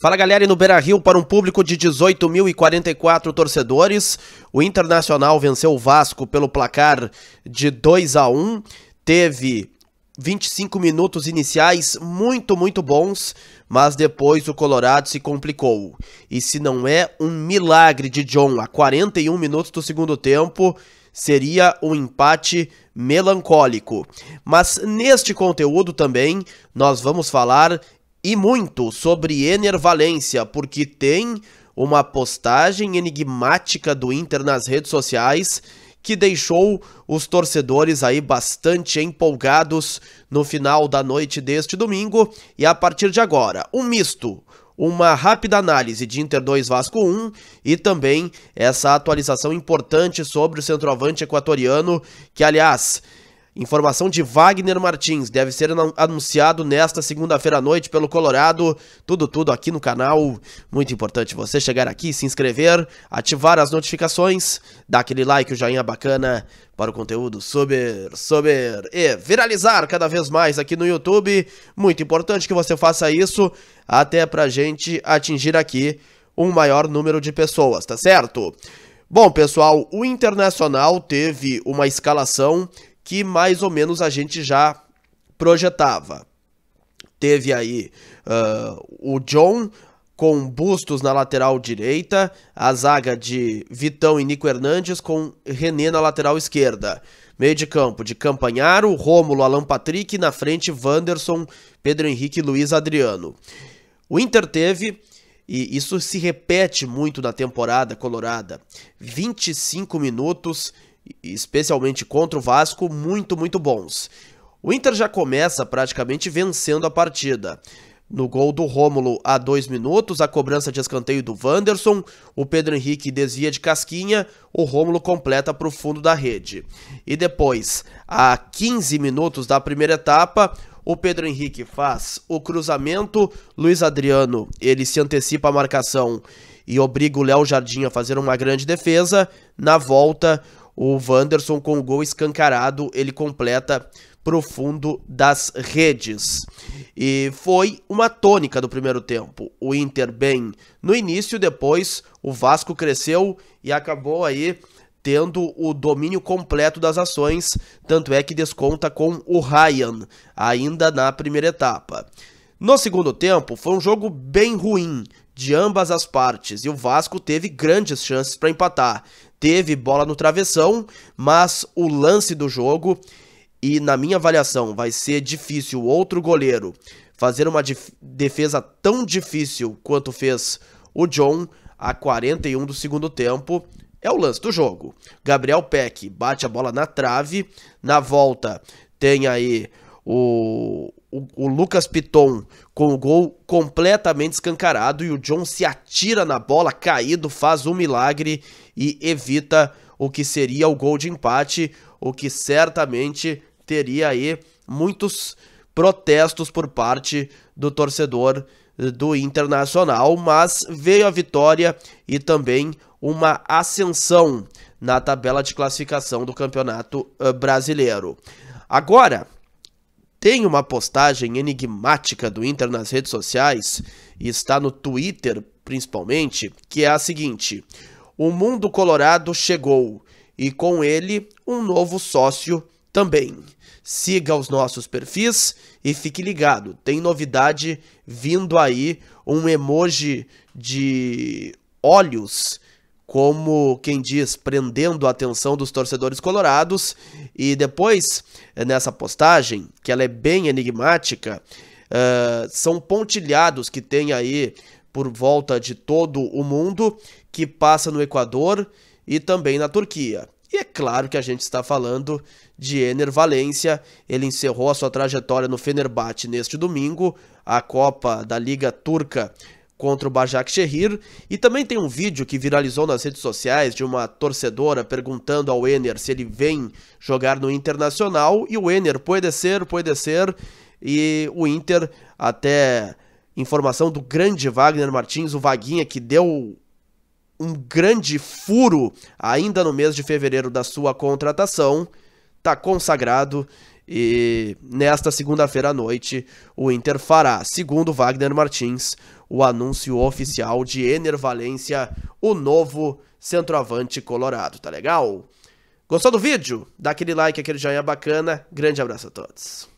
Fala galera, e no Beira Rio, para um público de 18.044 torcedores, o Internacional venceu o Vasco pelo placar de 2 a 1 teve 25 minutos iniciais muito, muito bons, mas depois o Colorado se complicou. E se não é um milagre de John a 41 minutos do segundo tempo, seria um empate melancólico. Mas neste conteúdo também nós vamos falar e muito sobre Ener Valência, porque tem uma postagem enigmática do Inter nas redes sociais que deixou os torcedores aí bastante empolgados no final da noite deste domingo e a partir de agora, um misto uma rápida análise de Inter 2 Vasco 1 e também essa atualização importante sobre o centroavante equatoriano, que aliás Informação de Wagner Martins deve ser anunciado nesta segunda-feira à noite pelo Colorado. Tudo, tudo aqui no canal. Muito importante você chegar aqui, se inscrever, ativar as notificações, dar aquele like, o joinha bacana para o conteúdo subir, subir e viralizar cada vez mais aqui no YouTube. Muito importante que você faça isso até para gente atingir aqui um maior número de pessoas, tá certo? Bom, pessoal, o Internacional teve uma escalação que mais ou menos a gente já projetava. Teve aí uh, o John com Bustos na lateral direita, a zaga de Vitão e Nico Hernandes com René na lateral esquerda. Meio de campo de Campanharo, Rômulo, Alan Patrick, na frente Wanderson, Pedro Henrique, Luiz Adriano. O Inter teve, e isso se repete muito na temporada colorada, 25 minutos especialmente contra o Vasco, muito, muito bons. O Inter já começa praticamente vencendo a partida. No gol do Rômulo, a dois minutos, a cobrança de escanteio do Wanderson, o Pedro Henrique desvia de casquinha, o Rômulo completa para o fundo da rede. E depois, a 15 minutos da primeira etapa, o Pedro Henrique faz o cruzamento, Luiz Adriano, ele se antecipa a marcação e obriga o Léo Jardim a fazer uma grande defesa. Na volta, o Wanderson com o gol escancarado, ele completa profundo das redes. E foi uma tônica do primeiro tempo. O Inter bem no início, depois o Vasco cresceu e acabou aí tendo o domínio completo das ações, tanto é que desconta com o Ryan ainda na primeira etapa. No segundo tempo, foi um jogo bem ruim de ambas as partes e o Vasco teve grandes chances para empatar, teve bola no travessão, mas o lance do jogo, e na minha avaliação, vai ser difícil outro goleiro fazer uma defesa tão difícil quanto fez o John a 41 do segundo tempo. É o lance do jogo. Gabriel Peck bate a bola na trave, na volta tem aí o o, o, Lucas Piton com o gol completamente escancarado e o John se atira na bola, caído, faz um milagre e evita o que seria o gol de empate, o que certamente teria aí muitos protestos por parte do torcedor do Internacional, mas veio a vitória e também uma ascensão na tabela de classificação do Campeonato eh, Brasileiro. Agora, tem uma postagem enigmática do Inter nas redes sociais, e está no Twitter principalmente, que é a seguinte: O mundo colorado chegou, e com ele um novo sócio também. Siga os nossos perfis e fique ligado, tem novidade vindo aí, um emoji de olhos como quem diz, prendendo a atenção dos torcedores colorados. E depois, eh, nessa postagem, que ela é bem enigmática, uh, são pontilhados que tem aí por volta de todo o mundo, que passa no Equador e também na Turquia. E é claro que a gente está falando de Ener Valência. Ele encerrou a sua trajetória no Fenerbahçe neste domingo, a Copa da Liga Turca contra o Bajak Shehir, e também tem um vídeo que viralizou nas redes sociais de uma torcedora perguntando ao Ener se ele vem jogar no Internacional, e o Ener, pode ser, pode ser, e o Inter, até informação do grande Wagner Martins, o Vaguinha que deu um grande furo ainda no mês de fevereiro da sua contratação, tá consagrado e nesta segunda-feira à noite o Inter fará, segundo Wagner Martins, o anúncio oficial de Ener Valência, o novo centroavante colorado, tá legal? Gostou do vídeo? Dá aquele like, aquele joinha bacana. Grande abraço a todos.